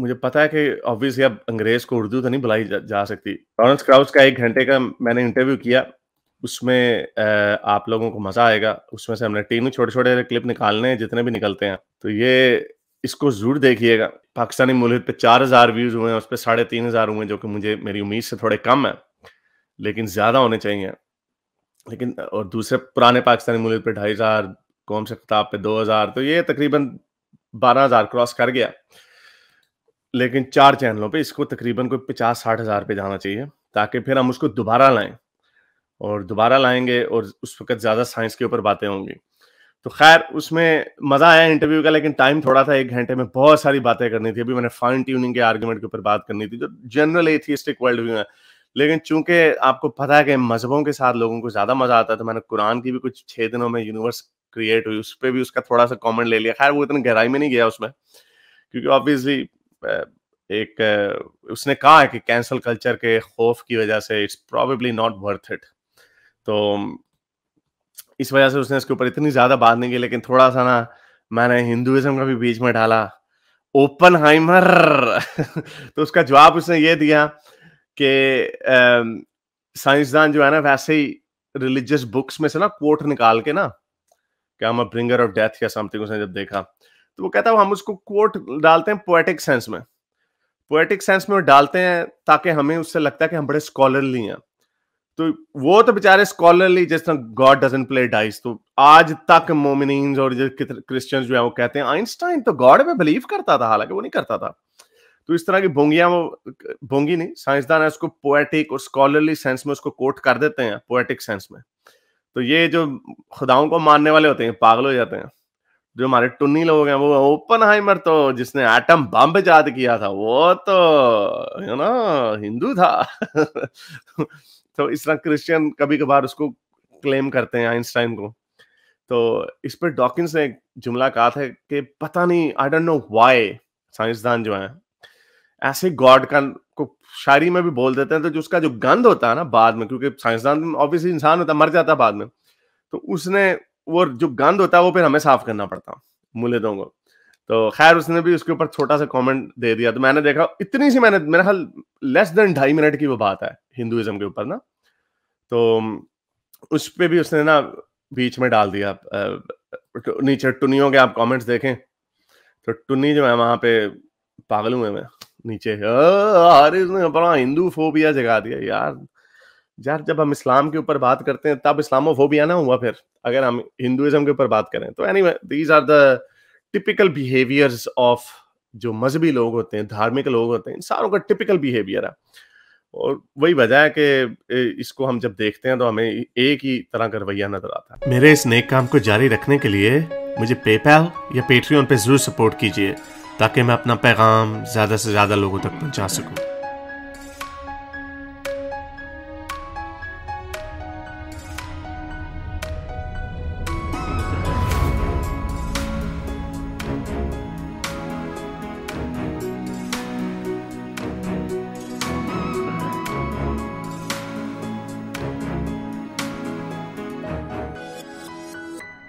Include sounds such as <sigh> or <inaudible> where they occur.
मुझे पता है कि ऑब्वियसली अब अंग्रेज को उर्दू तो नहीं बुलाई जा, जा सकती लॉरेंस क्राउच का एक घंटे का मैंने इंटरव्यू किया उसमें आप लोगों को मजा आएगा उसमें से हमने टीम छोटे छोटे क्लिप निकालने हैं जितने भी निकलते हैं तो ये इसको जरूर देखिएगा पाकिस्तानी मुलहिद पे चार हजार व्यूज हुए हैं उस पर साढ़े तीन हजार हुए जो कि मुझे मेरी उम्मीद से थोड़े कम है लेकिन ज्यादा होने चाहिए लेकिन और दूसरे पुराने पाकिस्तानी मुलहिद पे ढाई हजार कौम से खिताब पे दो हजार तो ये तकरीबन बारह हजार क्रॉस कर गया लेकिन चार चैनलों पे इसको तकरीबन कोई पचास साठ हज़ार पे जाना चाहिए ताकि फिर हम उसको दोबारा लाएं और दोबारा लाएंगे और उस वक्त ज़्यादा साइंस के ऊपर बातें होंगी तो खैर उसमें मज़ा आया इंटरव्यू का लेकिन टाइम थोड़ा था एक घंटे में बहुत सारी बातें करनी थी अभी मैंने फाइन ट्यूनिंग के आर्ग्यूमेंट के ऊपर बात करनी थी जो जनरल एथियस्टिक वर्ल्ड व्यू है लेकिन चूंकि आपको पता है कि मजहबों के साथ लोगों को ज़्यादा मज़ा आता है तो मैंने कुरान की भी कुछ छह दिनों में यूनिवर्स क्रिएट हुई उस पर भी उसका थोड़ा सा कॉमेंट ले लिया खैर वो इतनी गहराई में नहीं गया उसमें क्योंकि ऑब्वियसली एक उसने कहा है कि कैंसल कल्चर के खौफ की वजह से it's probably not worth it तो इस वजह से उसने इसके ऊपर इतनी ज़्यादा बात नहीं की लेकिन थोड़ा सा ना मैंने हिंदुज़म का भी बीच में डाला ओपन हाइमर <laughs> तो उसका जवाब उसने ये दिया कि साइंसदान जो है ना वैसे ही रिलीजियस बुक्स में से ना कोट निकाल के ना क्या मैं ब्रिंगर ऑफ डेथ या समथिंग उसने जब देखा तो वो कहता है हम उसको कोट डालते हैं पोएटिक सेंस में पोएटिक सेंस में डालते हैं ताकि हमें उससे लगता है कि हम बड़े स्कॉलरली हैं तो वो तो बेचारे स्कॉलरली जिस तरह गॉड डजन प्ले डाइस तो आज तक मोमिन और क्रिश्चियन जो है वो कहते हैं आइंस्टाइन तो गॉड में बिलीव करता था हालांकि वो नहीं करता था तो इस तरह की भोंगियां वो भोंगी नहीं साइंसदान है उसको पोएटिक और स्कॉलरली सेंस में उसको कोट कर देते हैं पोएटिक सेंस में तो ये जो खुदाओं को मानने वाले होते हैं पागल हो जाते हैं जो हमारे टुन्नी लोग हैं वो ओपन हाइमर तो जिसने एटम बम याद किया था वो तो यू नो हिंदू था <laughs> तो इस तरह क्रिश्चियन कभी कभार उसको क्लेम करते हैं आइंस्टाइन को तो इस पर डॉकिंस ने एक जुमला कहा था कि पता नहीं आई डोंट नो व्हाई साइंसदान जो है ऐसे गॉड का को शायरी में भी बोल देते हैं तो जो उसका जो गंध होता है ना बाद में क्योंकि साइंसदान ऑब्वियसली इंसान होता मर जाता बाद में तो उसने वो जो गंद होता है वो फिर हमें साफ करना पड़ता मुलेदों को तो खैर उसने भी उसके ऊपर छोटा सा कमेंट दे दिया तो मैंने देखा इतनी सी मैंने मेरा हाल लेस देन ढाई मिनट की वो बात है हिंदुइज्म के ऊपर ना तो उस पर भी उसने ना बीच में डाल दिया नीचे टुनियों के आप कमेंट्स देखें तो टुन्नी जो है वहां पे पागल हुए मैं नीचे अरे उसने अपना हिंदू फोबिया जगा दिया यार यार जब हम इस्लाम के ऊपर बात करते हैं तब फोबिया ना हुआ फिर अगर हम हिंदुज़म के ऊपर बात करें तो any these are the typical behaviours of जो मजहबी लोग होते हैं धार्मिक लोग होते हैं इन सारों का टिपिकल बिहेवियर है और वही वजह है कि इसको हम जब देखते हैं तो हमें एक ही तरह का रवैया नजर आता है मेरे इस नेक काम को जारी रखने के लिए मुझे पेपैल या पेट्रियन पे जरूर सपोर्ट कीजिए ताकि मैं अपना पैगाम ज़्यादा से ज़्यादा लोगों तक पहुंचा सकूं।